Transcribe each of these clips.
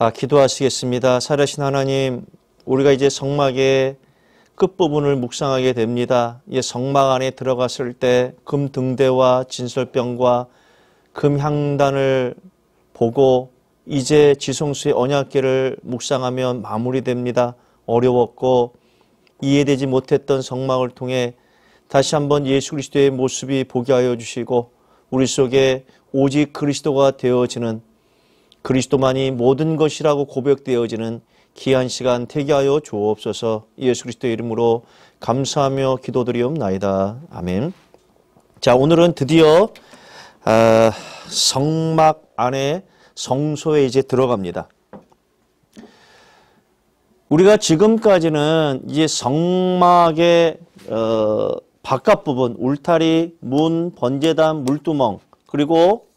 아, 기도하시겠습니다. 살아신 하나님, 우리가 이제 성막의 끝부분을 묵상하게 됩니다. 이 성막 안에 들어갔을 때 금등대와 진설병과 금향단을 보고 이제 지성수의 언약계를 묵상하면 마무리됩니다. 어려웠고 이해되지 못했던 성막을 통해 다시 한번 예수 그리스도의 모습이 보게 하여 주시고 우리 속에 오직 그리스도가 되어지는 그리스도만이 모든 것이라고 고백되어지는 귀한 시간 태기하여 주옵소서 예수 그리스도의 이름으로 감사하며 기도드리옵나이다. 아멘. 자, 오늘은 드디어 아, 성막 안에 성소에 이제 들어갑니다. 우리가 지금까지는 이제 성막의 어, 바깥 부분, 울타리, 문, 번제단, 물두멍, 그리고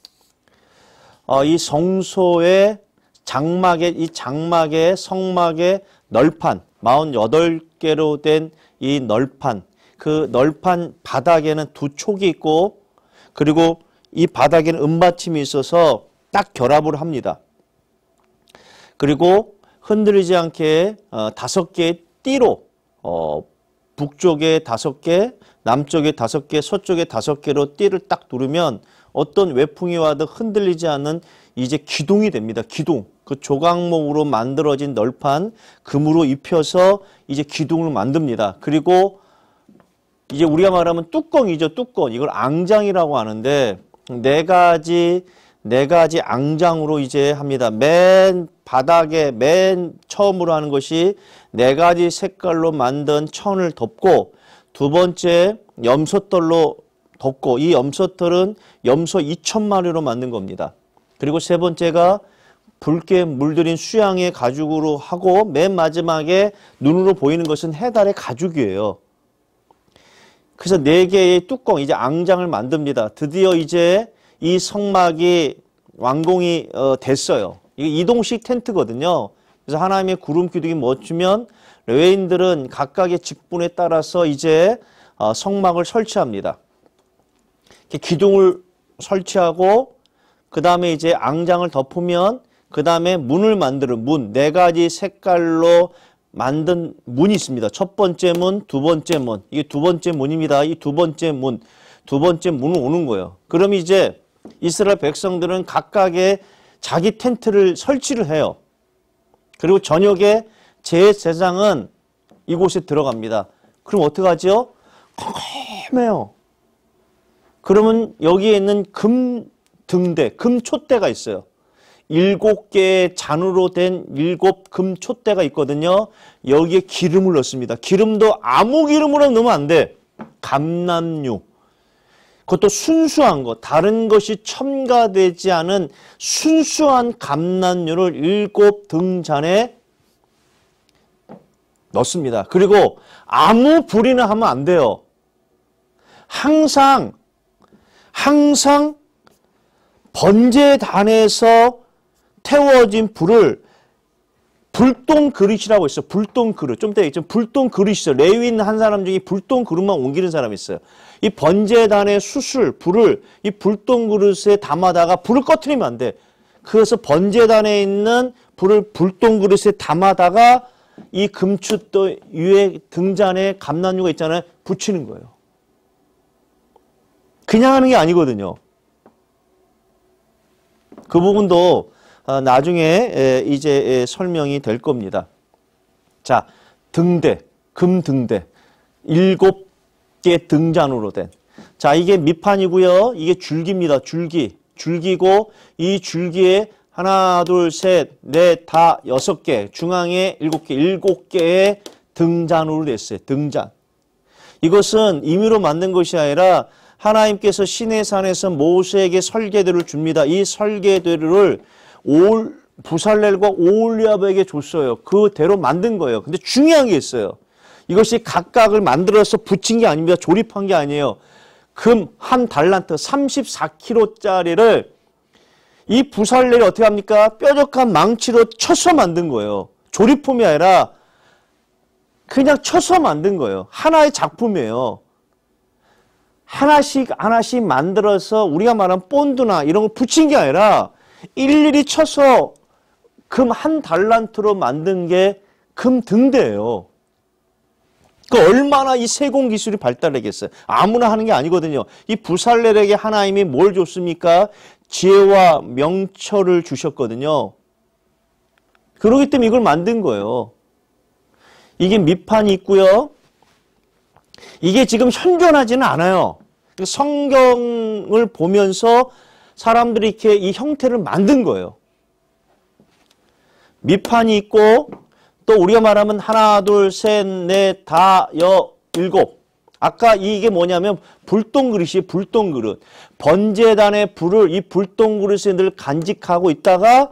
어, 이 성소의 장막의 이 장막의 성막의 널판 48개로 된 이 널판 그 널판 바닥에는 두 촉이 있고 그리고 이 바닥에는 은받침이 있어서 딱 결합을 합니다. 그리고 흔들리지 않게 어, 다섯 개의 띠로 어, 북쪽에 다섯 개, 남쪽에 다섯 개, 서쪽에 다섯 개로 띠를 딱 누르면 어떤 외풍이 와도 흔들리지 않는 이제 기둥이 됩니다. 기둥. 그 조각목으로 만들어진 널판 금으로 입혀서 이제 기둥을 만듭니다. 그리고 이제 우리가 말하면 뚜껑이죠. 뚜껑. 이걸 앙장이라고 하는데 네 가지 네 가지 앙장으로 이제 합니다. 맨 바닥에 맨 처음으로 하는 것이 네 가지 색깔로 만든 천을 덮고 두 번째 염소떨로 덮고 이 염소털은 염소 2천 마리로 만든 겁니다. 그리고 세 번째가 붉게 물들인 수양의 가죽으로 하고 맨 마지막에 눈으로 보이는 것은 해달의 가죽이에요. 그래서 네 개의 뚜껑 이제 앙장을 만듭니다. 드디어 이제 이 성막이 완공이 어, 됐어요. 이게 이동식 텐트거든요. 그래서 하나님의 구름 기둥이 멈추면 레인들은 각각의 직분에 따라서 이제 어, 성막을 설치합니다. 기둥을 설치하고 그 다음에 이제 앙장을 덮으면 그 다음에 문을 만드는 문 네 가지 색깔로 만든 문이 있습니다. 첫 번째 문, 두 번째 문. 이게 두 번째 문입니다. 이 두 번째 문, 두 번째 문은 오는 거예요. 그럼 이제 이스라엘 백성들은 각각의 자기 텐트를 설치를 해요. 그리고 저녁에 제세상은 이곳에 들어갑니다. 그럼 어떻게 하죠? 컴컴요 그러면 여기에 있는 금 등대, 금 촛대가 있어요. 일곱 개의 잔으로 된 일곱 금 촛대가 있거든요. 여기에 기름을 넣습니다. 기름도 아무 기름으로 넣으면 안 돼. 감남유. 그것도 순수한 것, 다른 것이 첨가되지 않은 순수한 감남유를 일곱 등잔에 넣습니다. 그리고 아무 불이나 하면 안 돼요. 항상 항상 번제단에서 태워진 불을 불똥 그릇이라고 있어요. 불똥 그릇. 좀 이따 얘기했 불똥 그릇이죠. 레위인 한 사람 중에 불똥 그릇만 옮기는 사람이 있어요. 이 번제단의 수술, 불을 이 불똥 그릇에 담아다가 불을 꺼트리면 안 돼. 그래서 번제단에 있는 불을 불똥 그릇에 담아다가 이 금추도 위에 등잔에 감난유가 있잖아요. 붙이는 거예요. 그냥 하는 게 아니거든요. 그 부분도 아, 나중에 이제 설명이 될 겁니다. 자, 등대, 금등대, 일곱 개 등잔으로 된. 자, 이게 밑판이고요. 이게 줄기입니다. 줄기, 줄기고 이 줄기에 하나, 둘, 셋, 넷, 다 여섯 개, 중앙에 일곱 개, 일곱 개의 등잔으로 됐어요. 등잔. 이것은 임의로 만든 것이 아니라 하나님께서 신의 산에서 모세에게 설계대를 줍니다. 이 설계대를 올 부살렐과 오올리아브에게 줬어요. 그 대로 만든 거예요. 근데 중요한 게 있어요. 이것이 각각을 만들어서 붙인 게 아닙니다. 조립한 게 아니에요. 금 한 달란트 34kg짜리를 이 부살렐이 어떻게 합니까? 뾰족한 망치로 쳐서 만든 거예요. 조립품이 아니라 그냥 쳐서 만든 거예요. 하나의 작품이에요. 하나씩 하나씩 만들어서 우리가 말하는 본드나 이런 걸 붙인 게 아니라 일일이 쳐서 금 한 달란트로 만든 게 금 등대예요. 그 얼마나 이 세공 기술이 발달하겠어요 아무나 하는 게 아니거든요. 이 부살렐에게 하나님이 뭘 줬습니까? 지혜와 명철을 주셨거든요. 그러기 때문에 이걸 만든 거예요. 이게 밑판이 있고요. 이게 지금 현존하지는 않아요. 그 성경을 보면서 사람들이 이렇게 이 형태를 만든 거예요. 밑판이 있고 또 우리가 말하면 하나, 둘, 셋, 넷, 다, 여, 일곱. 아까 이게 뭐냐면 불똥그릇이 불똥그릇. 번제단의 불을 이 불똥그릇에 늘 간직하고 있다가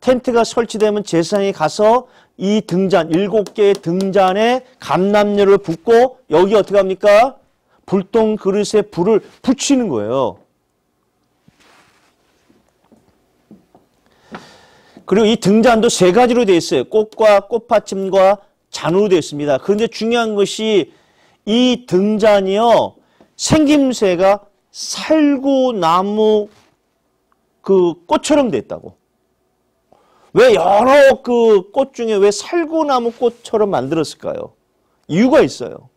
텐트가 설치되면 재사장이 가서 이 등잔, 일곱 개의 등잔에 감남료를 붓고 여기 어떻게 합니까? 불똥 그릇에 불을 붙이는 거예요. 그리고 이 등잔도 세 가지로 되어 있어요. 꽃과 꽃받침과 잔으로 되어 있습니다. 그런데 중요한 것이 이 등잔이요. 생김새가 살구나무 그 꽃처럼 되어 있다고왜 여러 그 꽃 중에 왜 살구나무 꽃처럼 만들었을까요? 이유가 있어요.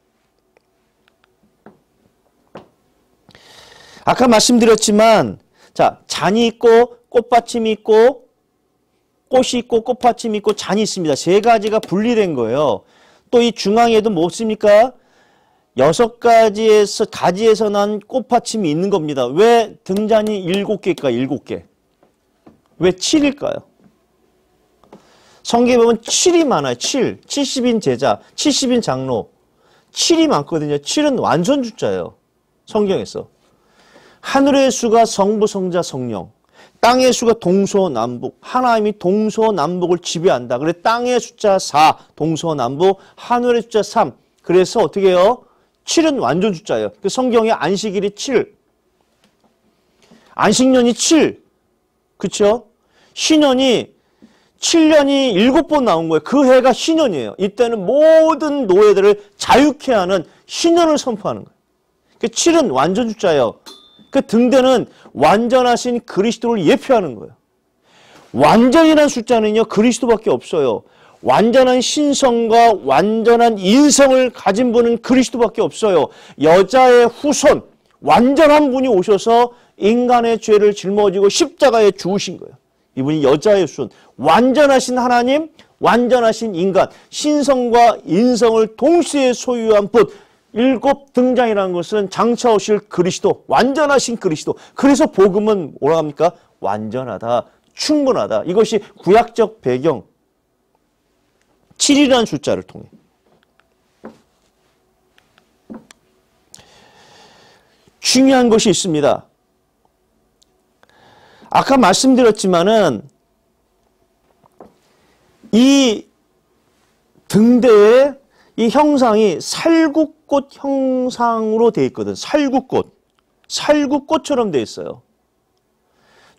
아까 말씀드렸지만 자 잔이 있고 꽃받침이 있고 꽃이 있고 꽃받침이 있고 잔이 있습니다. 세 가지가 분리된 거예요. 또 이 중앙에도 뭐습니까 여섯 가지에서 가지에서 난 꽃받침이 있는 겁니다. 왜 등잔이 일곱 개일까? 일곱 개. 왜 7일까요? 성경에 보면 7이 많아요. 7. 70인 제자, 70인 장로. 7이 많거든요. 7은 완전 주자예요. 성경에서. 하늘의 수가 성부, 성자, 성령. 땅의 수가 동서남북. 하나님이 동서남북을 지배한다. 그래 땅의 숫자 4, 동서남북, 하늘의 숫자 3. 그래서 어떻게 해요? 7은 완전 숫자예요. 그 성경의 안식일이 7. 안식년이 7. 그렇죠? 신년이 7년이 7번 나온 거예요. 그 해가 신년이에요. 이때는 모든 노예들을 자유케 하는 신년을 선포하는 거예요. 그 7은 완전 숫자예요. 그 등대는 완전하신 그리스도를 예표하는 거예요. 완전이라는 숫자는요. 그리스도밖에 없어요. 완전한 신성과 완전한 인성을 가진 분은 그리스도밖에 없어요. 여자의 후손, 완전한 분이 오셔서 인간의 죄를 짊어지고 십자가에 죽으신 거예요. 이분이 여자의 순, 완전하신 하나님, 완전하신 인간, 신성과 인성을 동시에 소유한 분, 일곱 등장이라는 것은 장차 오실 그리스도, 완전하신 그리스도. 그래서 복음은 뭐라 합니까? 완전하다, 충분하다. 이것이 구약적 배경, 7이라는 숫자를 통해. 중요한 것이 있습니다. 아까 말씀드렸지만은 이 등대의 이 형상이 살국 꽃 형상으로 돼 있거든. 살구꽃. 살구꽃처럼 돼 있어요.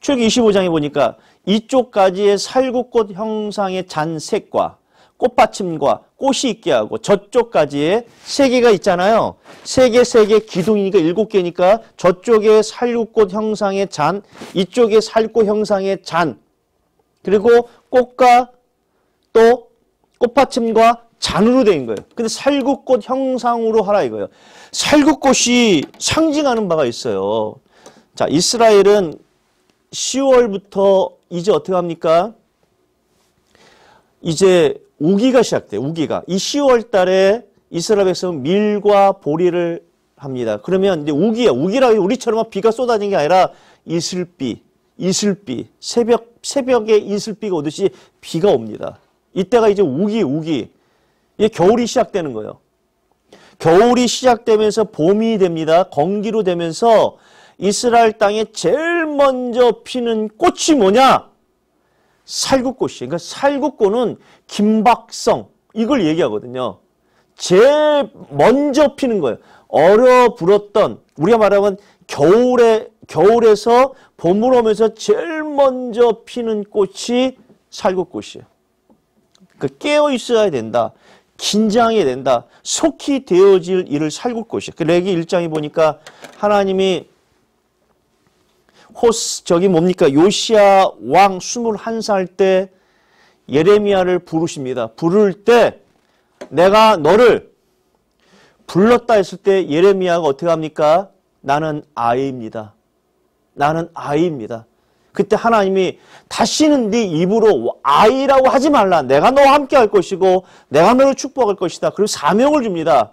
출기 25장에 보니까 이쪽 가지의 살구꽃 형상의 잔색과 꽃받침과 꽃이 있게 하고 저쪽 가지에 세 개가 있잖아요. 세 개, 세 개 기둥이니까 일곱 개니까 저쪽에 살구꽃 형상의 잔, 이쪽에 살꽃 형상의 잔, 그리고 꽃과 또 꽃받침과 잔으로 된 거예요. 근데 살구꽃 형상으로 하라 이거예요. 살구꽃이 상징하는 바가 있어요. 자, 이스라엘은 10월부터 이제 어떻게 합니까? 이제 우기가 시작돼 우기가. 이 10월 달에 이스라엘 에서 밀과 보리를 합니다. 그러면 이제 우기야. 우기라 우리처럼 비가 쏟아진게 아니라 이슬비, 이슬비. 새벽 새벽에 이슬비가 오듯이 비가 옵니다. 이때가 이제 우기, 우기. 이게 겨울이 시작되는 거예요. 겨울이 시작되면서 봄이 됩니다. 건기로 되면서 이스라엘 땅에 제일 먼저 피는 꽃이 뭐냐? 살구꽃이에요. 그러니까 살구꽃은 김박성 이걸 얘기하거든요. 제일 먼저 피는 거예요. 얼어불었던 우리가 말하면 겨울에 겨울에서 봄으로 오면서 제일 먼저 피는 꽃이 살구꽃이에요. 그 깨어 있어야 된다. 긴장해야 된다. 속히 되어질 일을 살굴 것이야. 그 레기 1장에 보니까 하나님이 호스 저기 뭡니까? 요시아 왕 21살 때 예레미야를 부르십니다. 부를 때 내가 너를 불렀다 했을 때 예레미야가 어떻게 합니까? 나는 아이입니다. 나는 아이입니다. 그때 하나님이 다시는 네 입으로 아이라고 하지 말라. 내가 너와 함께 할 것이고 내가 너를 축복할 것이다. 그리고 사명을 줍니다.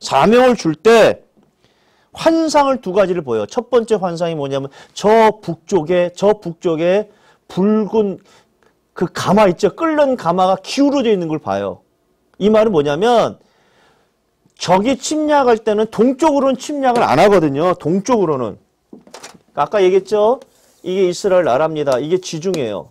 사명을 줄 때 환상을 두 가지를 보여. 첫 번째 환상이 뭐냐면 저 북쪽에 저 북쪽에 붉은 그 가마 있죠. 끓는 가마가 기울어져 있는 걸 봐요. 이 말은 뭐냐면 적이 침략할 때는 동쪽으로는 침략을 안 하거든요. 동쪽으로는 아까 얘기했죠. 이게 이스라엘 나라입니다. 이게 지중해요.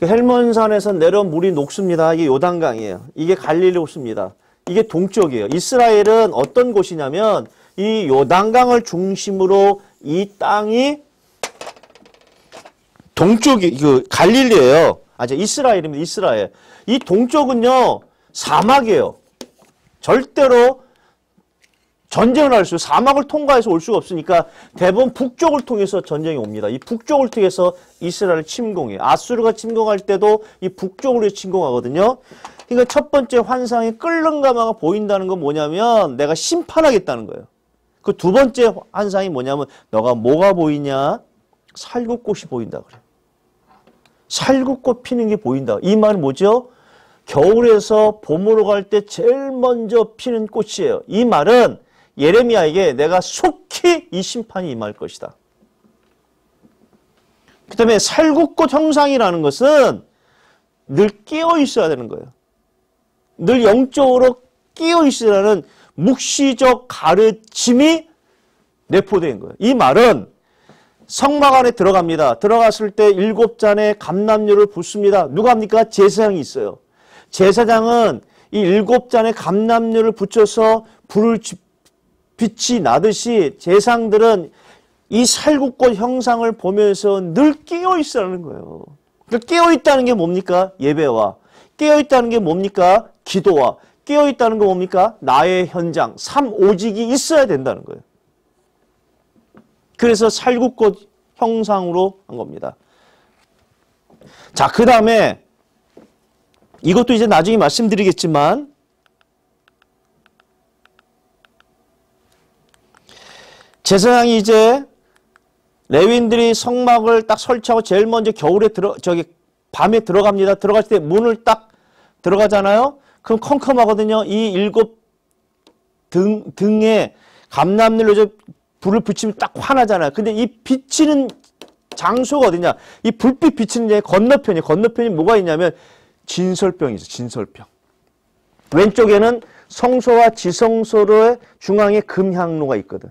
그 헬몬산에서 내려온 물이 녹습니다. 이게 요단강이에요. 이게 갈릴리 호수입니다. 이게 동쪽이에요. 이스라엘은 어떤 곳이냐면 이 요단강을 중심으로 이 땅이 동쪽이 그 갈릴리예요. 아, 저 이스라엘입니다. 이스라엘. 이 동쪽은요 사막이에요. 절대로 전쟁을 할 수, 사막을 통과해서 올 수가 없으니까 대부분 북쪽을 통해서 전쟁이 옵니다. 이 북쪽을 통해서 이스라엘을 침공해. 아수르가 침공할 때도 이 북쪽으로 침공하거든요. 그러니까 첫 번째 환상에 끓는 가마가 보인다는 건 뭐냐면 내가 심판하겠다는 거예요. 그 두 번째 환상이 뭐냐면 너가 뭐가 보이냐? 살구꽃이 보인다 그래요. 살구꽃 피는 게 보인다. 이말이 뭐죠? 겨울에서 봄으로 갈 때 제일 먼저 피는 꽃이에요. 이 말은 예레미야에게 내가 속히 이 심판이 임할 것이다. 그 다음에 살구꽃 형상이라는 것은 늘 끼어 있어야 되는 거예요. 늘 영적으로 끼어 있으라는 묵시적 가르침이 내포된 거예요. 이 말은 성막 안에 들어갑니다. 들어갔을 때 일곱 잔의 감남료를 붓습니다. 누가 합니까? 제사장이 있어요. 제사장은 이 일곱 잔의 감남료를 붙여서 불을 빛이 나듯이 재상들은 이 살구꽃 형상을 보면서 늘깨어 있으라는 거예요. 그러니까 깨어 있다는 게 뭡니까? 예배와 깨어 있다는 게 뭡니까? 기도와 깨어 있다는 게 뭡니까? 나의 현장, 삶 오직이 있어야 된다는 거예요. 그래서 살구꽃 형상으로 한 겁니다. 자, 그 다음에 이것도 이제 나중에 말씀드리겠지만 제사장이 이제 레윈들이 성막을 딱 설치하고 제일 먼저 겨울에 들어 저기 밤에 들어갑니다. 들어갈 때 문을 딱 들어가잖아요. 그럼 컴컴하거든요. 이 일곱 등 등에 감람일로 저 불을 붙이면 딱 환하잖아요. 근데 이 비치는 장소가 어디냐? 이 불빛 비치는 데 건너편이 건너편이 뭐가 있냐면 진설병이 죠 진설병. 왼쪽에는 성소와 지성소의 중앙에 금향로가 있거든.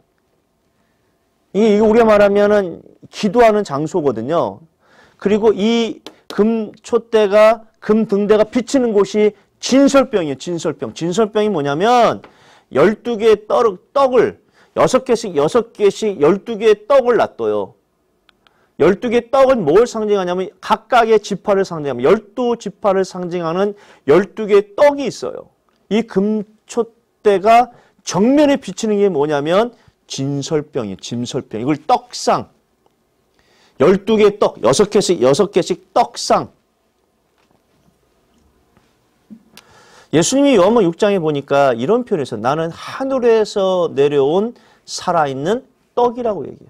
이게 우리가 말하면은 기도하는 장소거든요. 그리고 이 금초대가 금등대가 비치는 곳이 진설병이에요. 진설병. 진설병이 뭐냐면 12개의 떡, 떡을 6개씩 6개씩 12개의 떡을 놔둬요. 12개의 떡은 뭘 상징하냐면 각각의 지파를 상징하면 12지파를 상징하는 12개의 떡이 있어요. 이 금초대가 정면에 비치는 게 뭐냐면 진설병이 진설병. 이걸 떡상. 12개의 떡, 6개씩 6개씩 떡상. 예수님이 요한복 6장에 보니까 이런 표현에서 나는 하늘에서 내려온 살아있는 떡이라고 얘기해요.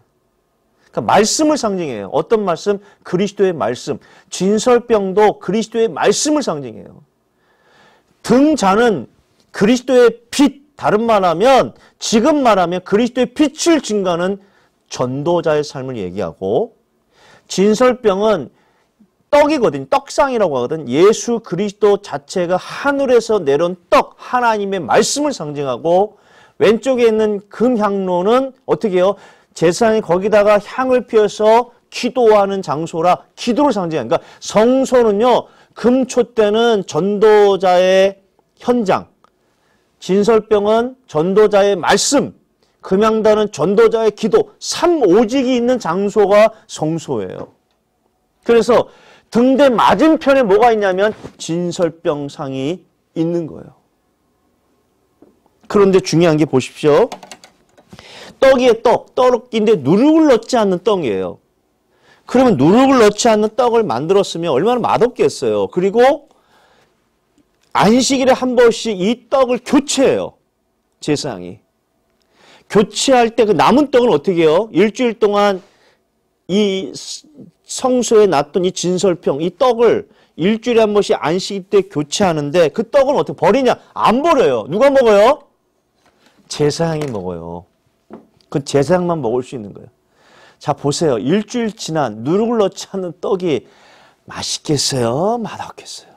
그러니까 말씀을 상징해요. 어떤 말씀? 그리스도의 말씀. 진설병도 그리스도의 말씀을 상징해요. 등자는 그리스도의 빛, 다른 말하면 지금 말하면 그리스도의 빛을 증가하는 전도자의 삶을 얘기하고 진설병은 떡이거든 떡상이라고 하거든 예수 그리스도 자체가 하늘에서 내려온 떡 하나님의 말씀을 상징하고 왼쪽에 있는 금향로는 어떻게 해요? 제사장이 거기다가 향을 피워서 기도하는 장소라 기도를 상징하니까 그러니까 성소는요 금초 때는 전도자의 현장 진설병은 전도자의 말씀, 금양단은 전도자의 기도, 삼오직이 있는 장소가 성소예요. 그래서 등대 맞은편에 뭐가 있냐면 진설병상이 있는 거예요. 그런데 중요한 게 보십시오. 떡이에 떡, 떡인데 누룩을 넣지 않는 떡이에요. 그러면 누룩을 넣지 않는 떡을 만들었으면 얼마나 맛없겠어요. 그리고 안식일에 한 번씩 이 떡을 교체해요. 제사장이. 교체할 때 그 남은 떡은 어떻게 해요? 일주일 동안 이 성소에 놨던 이 진설평, 이 떡을 일주일에 한 번씩 안식일 때 교체하는데 그 떡은 어떻게 버리냐? 안 버려요. 누가 먹어요? 제사장이 먹어요. 그 제사장만 먹을 수 있는 거예요. 자 보세요. 일주일 지난 누룩을 넣지 않은 떡이 맛있겠어요? 맛없겠어요?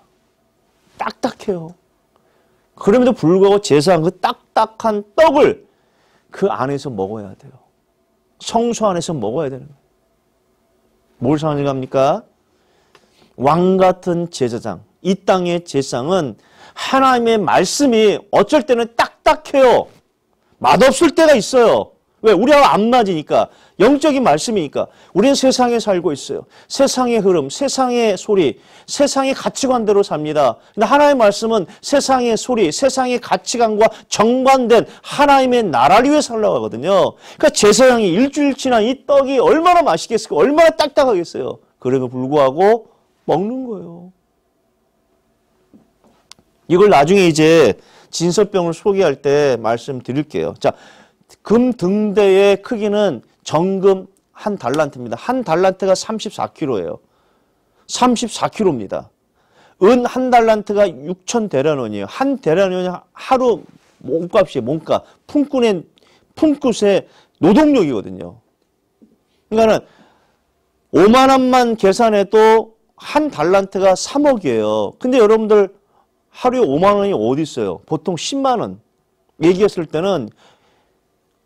딱딱해요. 그럼에도 불구하고 제사한 그 딱딱한 떡을 그 안에서 먹어야 돼요. 성소 안에서 먹어야 되는 거예요. 뭘 상징합니까? 왕 같은 제사장. 이 땅의 제사장은 하나님의 말씀이 어쩔 때는 딱딱해요. 맛없을 때가 있어요. 왜? 우리하고 안 맞으니까. 영적인 말씀이니까. 우리는 세상에 살고 있어요. 세상의 흐름, 세상의 소리, 세상의 가치관대로 삽니다. 근데 하나의 말씀은 세상의 소리, 세상의 가치관과 정관된 하나님의 나라를 위해 살라고 하거든요. 그러니까 제사장이 일주일 지난 이 떡이 얼마나 맛있겠을까? 얼마나 딱딱하겠어요. 그럼에도 불구하고 먹는 거예요. 이걸 나중에 이제 진설병을 소개할 때 말씀드릴게요. 자, 금 등대의 크기는 정금 한 달란트입니다. 한 달란트가 34kg예요. 34kg입니다. 은 한 달란트가 6천 대란원이에요. 한 대란원이 하루 몸값이에요. 몸값. 품꾼의 품꾼의 노동력이거든요. 그러니까는 5만 원만 계산해도 한 달란트가 3억이에요. 근데 여러분들 하루에 5만 원이 어디 있어요? 보통 10만 원. 얘기했을 때는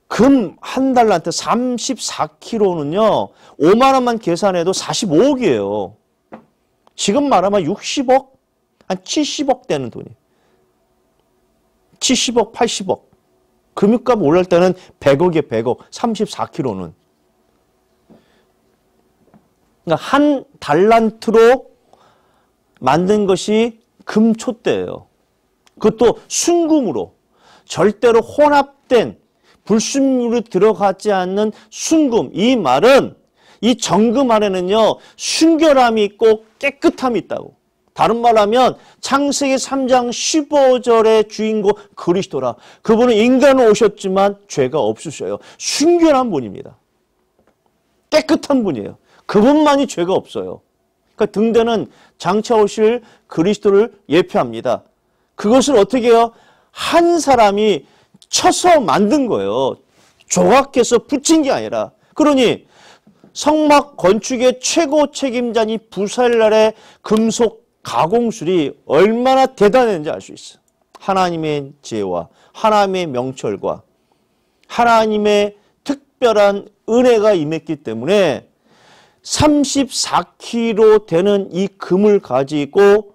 금한 달란트 34kg는요. 5만 원만 계산해도 45억이에요. 지금 말하면 60억, 한 70억 되는 돈이 에요 70억, 80억. 금융값 올랄 때는 100억에 100억, 34kg는. 그러니까 한 달란트로 만든 것이 금초대예요. 그것도 순금으로 절대로 혼합된 불순물이 들어가지 않는 순금 이 말은 이 정금 안에는요 순결함이 있고 깨끗함이 있다고 다른 말하면 창세기 3장 15절의 주인공 그리스도라 그분은 인간으로 오셨지만 죄가 없으셔요 순결한 분입니다 깨끗한 분이에요 그분만이 죄가 없어요 그러니까 등대는 장차 오실 그리스도를 예표합니다 그것을 어떻게 해요? 한 사람이 쳐서 만든 거예요. 조각해서 붙인 게 아니라. 그러니 성막 건축의 최고 책임자인 부살날의 금속 가공술이 얼마나 대단했는지 알 수 있어. 하나님의 지혜와 하나님의 명철과 하나님의 특별한 은혜가 임했기 때문에 34kg 되는 이 금을 가지고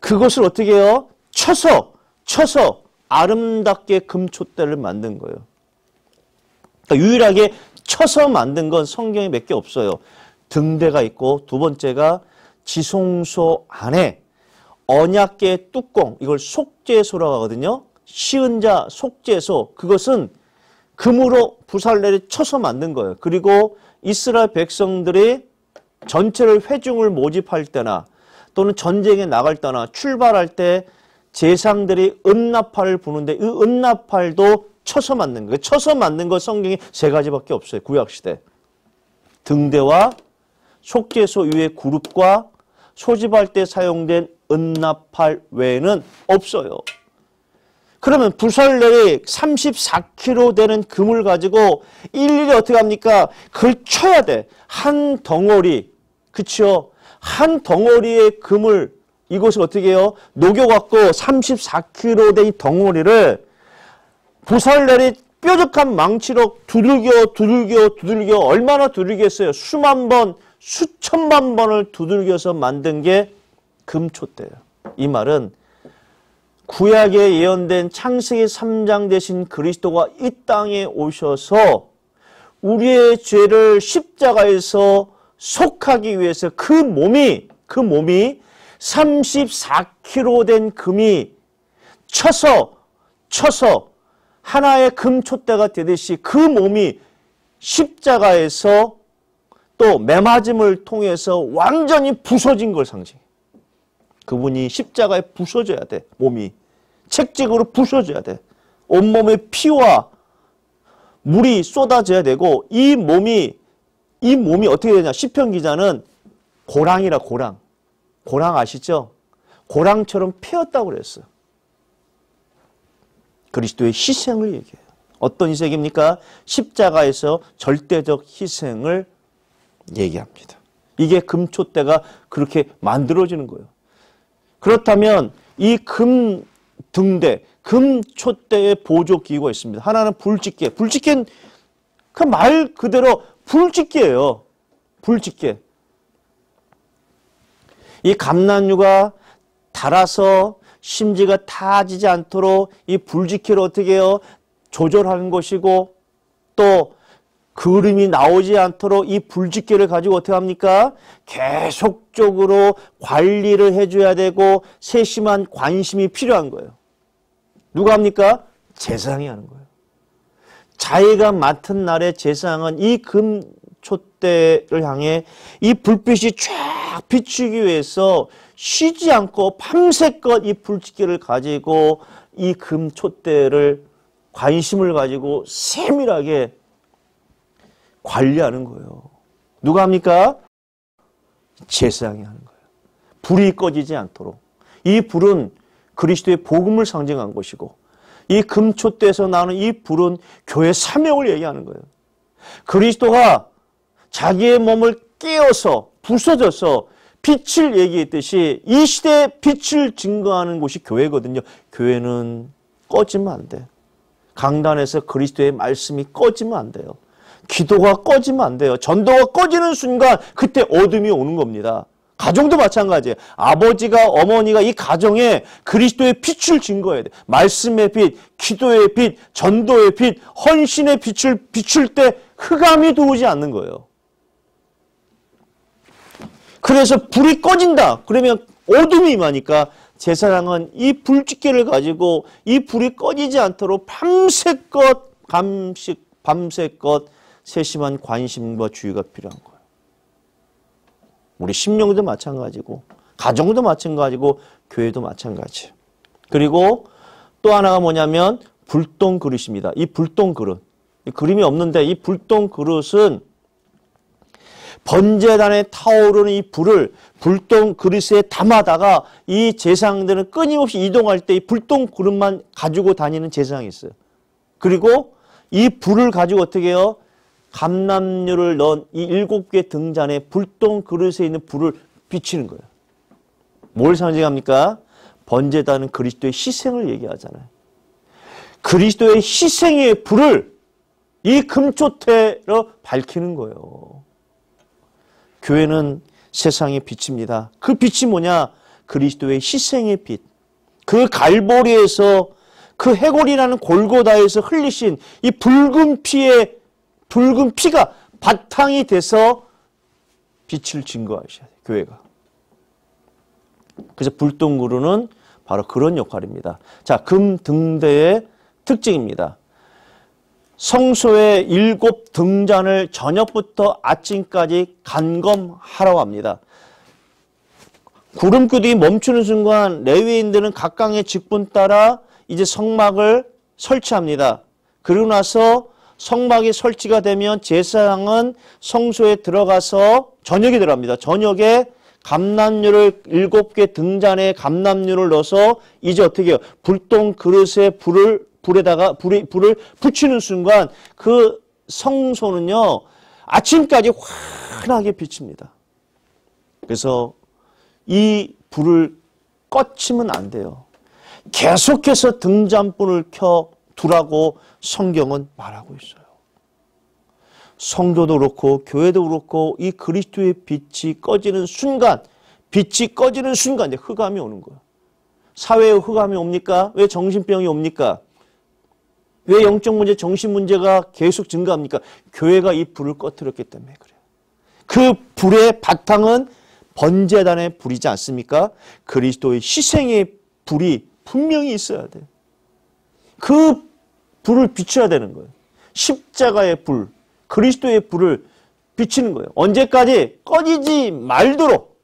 그것을 어떻게 해요? 쳐서, 쳐서 아름답게 금촛대를 만든 거예요. 그러니까 유일하게 쳐서 만든 건 성경에 몇 개 없어요. 등대가 있고 두 번째가 지성소 안에 언약계 뚜껑 이걸 속죄소라고 하거든요. 시은자 속죄소 그것은 금으로 부살레를 쳐서 만든 거예요. 그리고 이스라엘 백성들이 전체를 회중을 모집할 때나 또는 전쟁에 나갈 때나 출발할 때 재상들이 은나팔을 부는데 이 은나팔도 쳐서 맞는 거예요. 쳐서 맞는 거 성경에 세 가지밖에 없어요. 구약시대. 등대와 속죄소 위에 그룹과 소집할 때 사용된 은나팔 외에는 없어요. 그러면 부설내리 34kg 되는 금을 가지고 일일이 어떻게 합니까? 그걸 쳐야 돼. 한 덩어리, 그치요? 한 덩어리의 금을 이것을 어떻게 해요? 녹여갖고 34kg 된 덩어리를 부살내리 뾰족한 망치로 두들겨 두들겨 두들겨 얼마나 두들겼어요? 수만 번, 수천만 번을 두들겨서 만든 게 금초대예요. 이 말은 구약에 예언된 창세기 3장 대신 그리스도가 이 땅에 오셔서 우리의 죄를 십자가에서 속하기 위해서 그 몸이 그 몸이 34kg 된 금이 쳐서 쳐서 하나의 금촛대가 되듯이 그 몸이 십자가에서 또 매맞음을 통해서 완전히 부서진 걸 상징해. 그분이 십자가에 부서져야 돼. 몸이. 책찍으로 부서져야 돼. 온몸에 피와 물이 쏟아져야 되고 이 몸이 이 몸이 어떻게 되냐. 시편 기자는 고랑이라 고랑. 고랑 아시죠? 고랑처럼 피었다고 그랬어. 그리스도의 희생을 얘기해요. 어떤 희생입니까? 십자가에서 절대적 희생을 얘기합니다. 이게 금초대가 그렇게 만들어지는 거예요. 그렇다면 이 금 등대, 금초대의 보조기구가 있습니다. 하나는 불집게. 불집게는 그 말 그대로 불집게예요. 불집게. 이 감난류가 달아서 심지가 타지지 않도록 이 불지키를 어떻게 해요? 조절하는 것이고 또 그름이 나오지 않도록 이불지게를 가지고 어떻게 합니까? 계속적으로 관리를 해줘야 되고 세심한 관심이 필요한 거예요. 누가 합니까? 재상이 하는 거예요. 자기가 맡은 날의 재상은이 금, 촛대를 향해 이 불빛이 쫙 비추기 위해서 쉬지 않고 밤새껏 이 불빛기를 가지고 이금 촛대를 관심을 가지고 세밀하게 관리하는 거예요. 누가 합니까? 제사장이 하는 거예요. 불이 꺼지지 않도록. 이 불은 그리스도의 복음을 상징한 것이고 이금촛대에서 나오는 이 불은 교회 사명을 얘기하는 거예요. 그리스도가 자기의 몸을 깨어서 부서져서 빛을 얘기했듯이 이 시대의 빛을 증거하는 곳이 교회거든요. 교회는 꺼지면 안 돼. 강단에서 그리스도의 말씀이 꺼지면 안 돼요. 기도가 꺼지면 안 돼요. 전도가 꺼지는 순간 그때 어둠이 오는 겁니다. 가정도 마찬가지예요. 아버지가 어머니가 이 가정에 그리스도의 빛을 증거해야 돼. 말씀의 빛, 기도의 빛, 전도의 빛, 헌신의 빛을 비출 때 흑암이 도우지 않는 거예요. 그래서 불이 꺼진다. 그러면 어둠이 임하니까 제 사랑은 이 불집게를 가지고 이 불이 꺼지지 않도록 밤새껏 감식 밤새껏 세심한 관심과 주의가 필요한 거예요. 우리 심령도 마찬가지고 가정도 마찬가지고 교회도 마찬가지. 그리고 또 하나가 뭐냐면 불똥 그릇입니다. 이 불똥 그릇. 이 그림이 없는데 이 불똥 그릇은 번제단에 타오르는 이 불을 불똥 그릇에 담아다가 이제상들은 끊임없이 이동할 때 이 불똥 그릇만 가지고 다니는 제상이 있어요. 그리고 이 불을 가지고 어떻게 해요? 감람류를 넣은 이 일곱 개 등잔에 불똥 그릇에 있는 불을 비치는 거예요. 뭘 상징합니까? 번제단은 그리스도의 희생을 얘기하잖아요. 그리스도의 희생의 불을 이 금초태로 밝히는 거예요. 교회는 세상의 빛입니다. 그 빛이 뭐냐? 그리스도의 희생의 빛. 그 갈보리에서 그 해골이라는 골고다에서 흘리신 이 붉은 피의 붉은 피가 바탕이 돼서 빛을 증거하셔야 돼요. 교회가. 그래서 불똥구루는 바로 그런 역할입니다. 자, 금등대의 특징입니다. 성소의 일곱 등잔을 저녁부터 아침까지 간검하라고 합니다. 구름끝이 멈추는 순간 레위인들은 각각의 직분 따라 이제 성막을 설치합니다. 그러고 나서 성막이 설치가 되면 제사장은 성소에 들어가서 저녁에 들어갑니다. 저녁에 감남류를 일곱 개 등잔에 감남류를 넣어서 이제 어떻게 해요? 불똥 그릇에 불을 불에다가 불이, 불을 붙이는 순간 그 성소는요 아침까지 환하게 비칩니다. 그래서 이 불을 꺼치면 안 돼요. 계속해서 등잔불을 켜 두라고 성경은 말하고 있어요. 성도도 그렇고 교회도 그렇고 이 그리스도의 빛이 꺼지는 순간 빛이 꺼지는 순간 이 흑암이 오는 거예요. 사회에 흑암이 옵니까? 왜 정신병이 옵니까? 왜 영적 문제, 정신 문제가 계속 증가합니까? 교회가 이 불을 꺼뜨렸기 때문에 그래요. 그 불의 바탕은 번제단의 불이지 않습니까? 그리스도의 희생의 불이 분명히 있어야 돼요. 그 불을 비춰야 되는 거예요. 십자가의 불, 그리스도의 불을 비치는 거예요. 언제까지 꺼지지 말도록.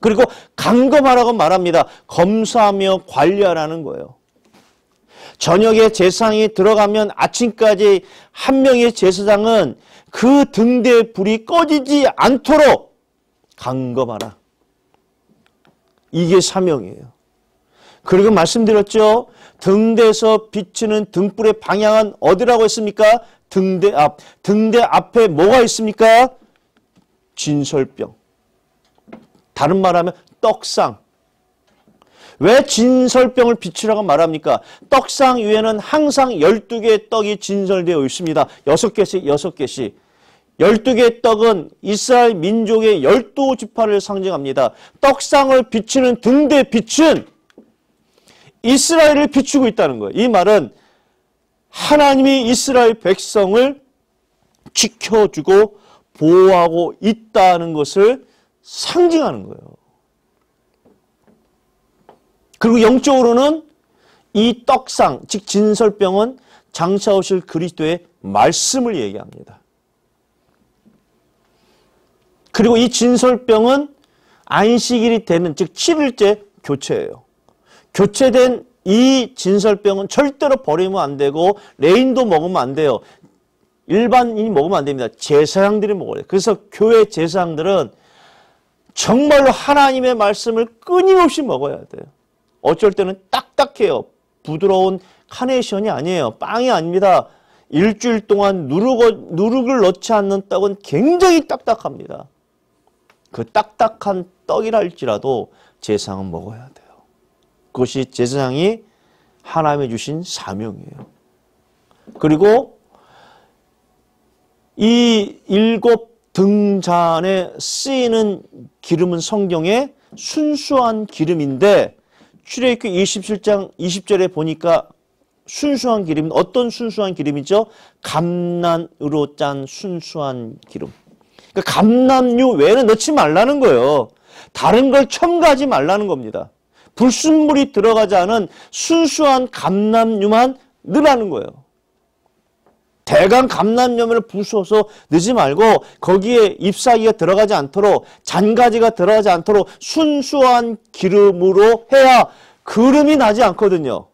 그리고 강검하라고 말합니다. 검사하며 관리하라는 거예요. 저녁에 제사장이 들어가면 아침까지 한 명의 제사장은 그 등대의 불이 꺼지지 않도록 강검하라. 이게 사명이에요. 그리고 말씀드렸죠. 등대에서 비치는 등불의 방향은 어디라고 했습니까? 등대 앞. 등대 앞에 뭐가 있습니까? 진설병. 다른 말하면 떡상. 왜 진설병을 비이라고 말합니까? 떡상 위에는 항상 열두 개의 떡이 진설되어 있습니다. 여 개씩 여 개씩. 열두 개의 떡은 이스라엘 민족의 열두 지파를 상징합니다. 떡상을 비추는 등대 빛은 이스라엘을 비추고 있다는 거예요. 이 말은 하나님이 이스라엘 백성을 지켜주고 보호하고 있다는 것을 상징하는 거예요. 그리고 영적으로는 이 떡상, 즉 진설병은 장차 오실 그리스도의 말씀을 얘기합니다. 그리고 이 진설병은 안식일이 되는 즉 7일째 교체예요. 교체된 이 진설병은 절대로 버리면 안 되고 레인도 먹으면 안 돼요. 일반인이 먹으면 안 됩니다. 제사장들이 먹어야 돼요. 그래서 교회 제사장들은 정말로 하나님의 말씀을 끊임없이 먹어야 돼요. 어쩔 때는 딱딱해요. 부드러운 카네이션이 아니에요. 빵이 아닙니다. 일주일 동안 누룩을, 누룩을 넣지 않는 떡은 굉장히 딱딱합니다. 그 딱딱한 떡이랄지라도 제사상은 먹어야 돼요. 그것이 제사상이 하나님이 주신 사명이에요. 그리고 이 일곱 등잔에 쓰이는 기름은 성경의 순수한 기름인데 출애굽기 27장 20절에 보니까 순수한 기름 어떤 순수한 기름이죠? 감난으로 짠 순수한 기름. 그러니까 감난유 외에는 넣지 말라는 거예요. 다른 걸 첨가하지 말라는 겁니다. 불순물이 들어가지 않은 순수한 감남유만 넣으라는 거예요. 대강 감남염을 부숴서 넣지 말고 거기에 잎사귀가 들어가지 않도록 잔가지가 들어가지 않도록 순수한 기름으로 해야 그름이 나지 않거든요.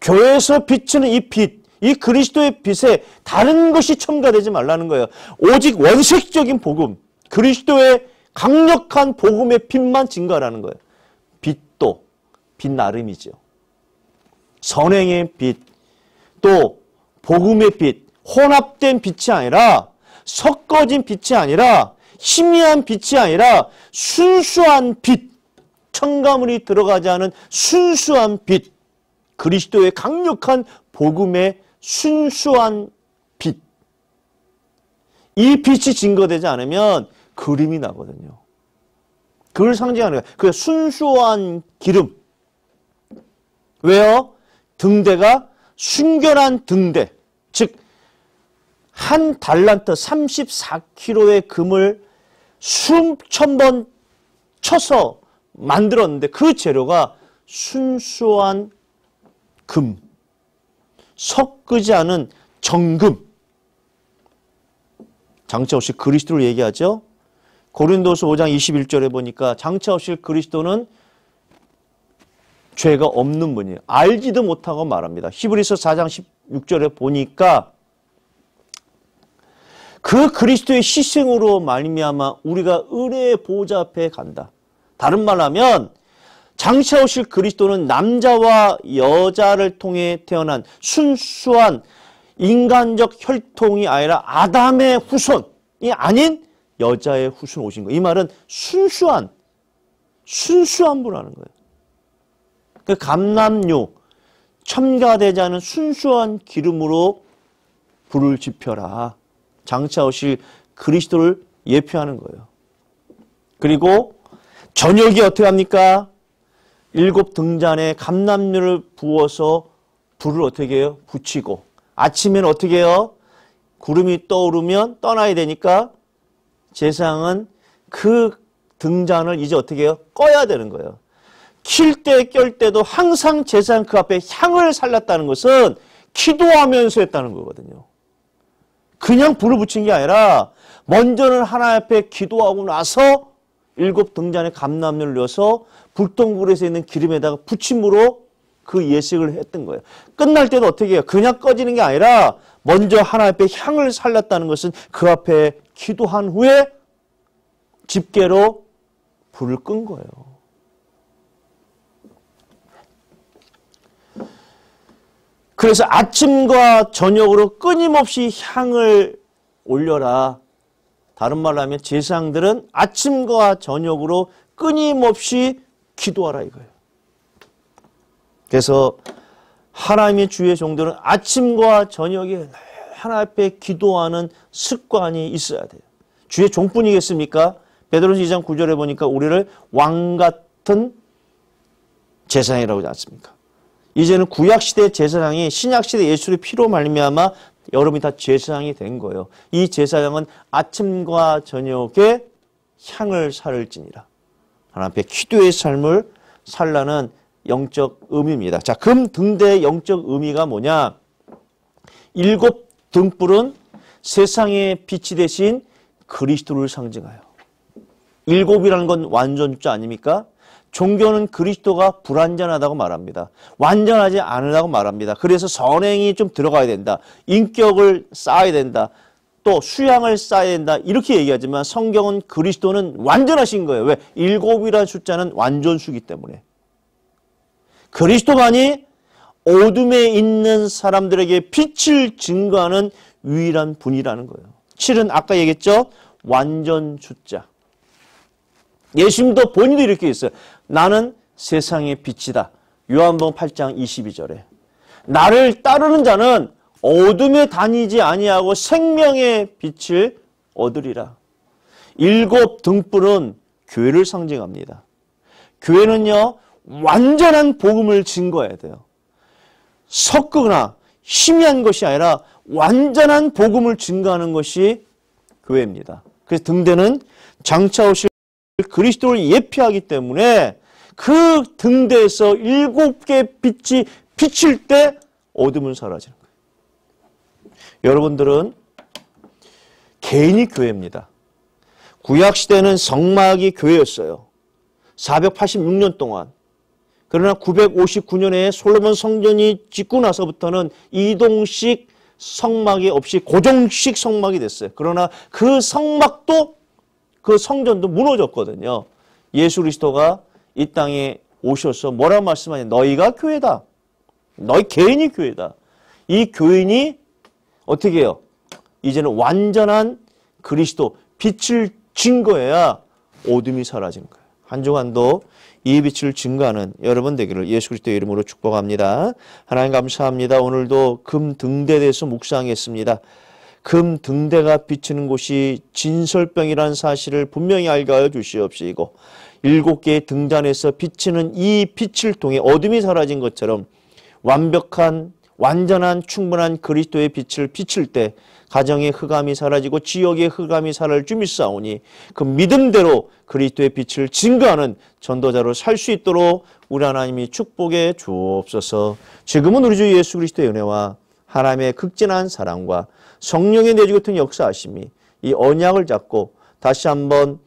교회에서 비치는 이 빛, 이 그리스도의 빛에 다른 것이 첨가되지 말라는 거예요. 오직 원색적인 복음, 그리스도의 강력한 복음의 빛만 증가라는 거예요. 빛도 빛 나름이죠. 선행의 빛, 또 복음의 빛, 혼합된 빛이 아니라 섞어진 빛이 아니라 희미한 빛이 아니라 순수한 빛, 첨가물이 들어가지 않은 순수한 빛, 그리스도의 강력한 복음의 순수한 빛. 이 빛이 증거되지 않으면 그림이 나거든요. 그걸 상징하는 거예요. 그 순수한 기름. 왜요? 등대가 순결한 등대, 즉 한 달란트 34kg의 금을 수천 번 쳐서 만들었는데 그 재료가 순수한 금, 섞이지 않은 정금. 장차 없이 그리스도를 얘기하죠. 고린도서 5장 21절에 보니까 장차 없이 그리스도는 죄가 없는 분이에요. 알지도 못하고 말합니다. 히브리서 4장 16절에 보니까 그 그리스도의 희생으로 말미암아 우리가 은혜의 보호 앞에 간다. 다른 말하면 장차 오실 그리스도는 남자와 여자를 통해 태어난 순수한 인간적 혈통이 아니라 아담의 후손이 아닌 여자의 후손 오신 거이 말은 순수한 순수한 분하는 거예요. 그 감남류 첨가되지 않은 순수한 기름으로 불을 지펴라. 장차 오실 그리스도를 예표하는 거예요. 그리고 저녁이 어떻게 합니까? 일곱 등잔에 감남류를 부어서 불을 어떻게 해요? 붙이고 아침에는 어떻게 해요? 구름이 떠오르면 떠나야 되니까 제상은 그 등잔을 이제 어떻게 해요? 꺼야 되는 거예요. 킬 때, 깰 때도 항상 제사장 그 앞에 향을 살랐다는 것은 기도하면서 했다는 거거든요. 그냥 불을 붙인 게 아니라 먼저는 하나 앞에 기도하고 나서 일곱 등잔에 감람을 넣어서 불덩굴에서 있는 기름에다가 붙침으로그 예식을 했던 거예요. 끝날 때도 어떻게 해요? 그냥 꺼지는 게 아니라 먼저 하나 앞에 향을 살렸다는 것은 그 앞에 기도한 후에 집게로 불을 끈 거예요. 그래서 아침과 저녁으로 끊임없이 향을 올려라. 다른 말로 하면 제사장들은 아침과 저녁으로 끊임없이 기도하라 이거예요. 그래서 하나님의 주의 종들은 아침과 저녁에 하나 앞에 기도하는 습관이 있어야 돼요. 주의 종뿐이겠습니까? 베드로서 2장 9절에 보니까 우리를 왕 같은 제사이라고 하지 않습니까? 이제는 구약시대 제사장이 신약시대 예수의 피로 말미암아 여러분이 다 제사장이 된 거예요. 이 제사장은 아침과 저녁에 향을 살을지니라. 하나님 앞에 기도의 삶을 살라는 영적 의미입니다. 자, 금 등대의 영적 의미가 뭐냐? 일곱 등불은 세상의 빛이 대신 그리스도를 상징하여. 일곱이라는 건 완전자 아닙니까? 종교는 그리스도가 불완전하다고 말합니다. 완전하지 않으라고 말합니다. 그래서 선행이 좀 들어가야 된다. 인격을 쌓아야 된다. 또 수양을 쌓아야 된다. 이렇게 얘기하지만 성경은 그리스도는 완전하신 거예요. 왜? 일곱이라는 숫자는 완전수기 때문에. 그리스도만이 어둠에 있는 사람들에게 빛을 증거하는 유일한 분이라는 거예요. 7은 아까 얘기했죠? 완전 숫자. 예수님도 본인도 이렇게 했어요. 나는 세상의 빛이다. 요한복 8장 22절에 나를 따르는 자는 어둠에 다니지 아니하고 생명의 빛을 얻으리라. 일곱 등불은 교회를 상징합니다. 교회는요. 완전한 복음을 증거해야 돼요. 섞거나 희미한 것이 아니라 완전한 복음을 증거하는 것이 교회입니다. 그래서 등대는 장차 오실 그리스도를 예피하기 때문에 그 등대에서 일곱 개 빛이 비칠 때 어둠은 사라지는 거예요. 여러분들은 개인이 교회입니다. 구약시대는 성막이 교회였어요. 486년 동안. 그러나 959년에 솔로몬 성전이 짓고 나서부터는 이동식 성막이 없이 고정식 성막이 됐어요. 그러나 그 성막도 그 성전도 무너졌거든요. 예수 그리스도가 이 땅에 오셔서 뭐라 말씀하냐. 너희가 교회다. 너희 개인이 교회다. 이 교인이 어떻게 해요? 이제는 완전한 그리스도 빛을 증거해야 어둠이 사라지는 거예요. 한 주간도 이 빛을 증거하는 여러분 되기를 예수 그리스도의 이름으로 축복합니다. 하나님 감사합니다. 오늘도 금등대에 대해서 묵상했습니다. 금 등대가 비치는 곳이 진설병이라는 사실을 분명히 알게 하여 주시옵시고 일곱 개의 등잔에서 비치는 이 빛을 통해 어둠이 사라진 것처럼 완벽한 완전한 충분한 그리스도의 빛을 비칠 때 가정의 흑암이 사라지고 지역의 흑암이 사라질 줄 믿사오니 그 믿음대로 그리스도의 빛을 증거하는 전도자로 살 수 있도록 우리 하나님이 축복해 주옵소서 지금은 우리 주 예수 그리스도의 은혜와 하나님의 극진한 사랑과 성령의 내주 같은 역사하심이 이 언약을 잡고 다시 한번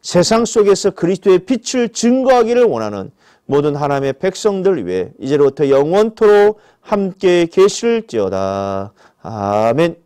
세상 속에서 그리스도의 빛을 증거하기를 원하는 모든 하나님의 백성들 위해 이제로부터 영원토록 함께 계실지어다. 아멘.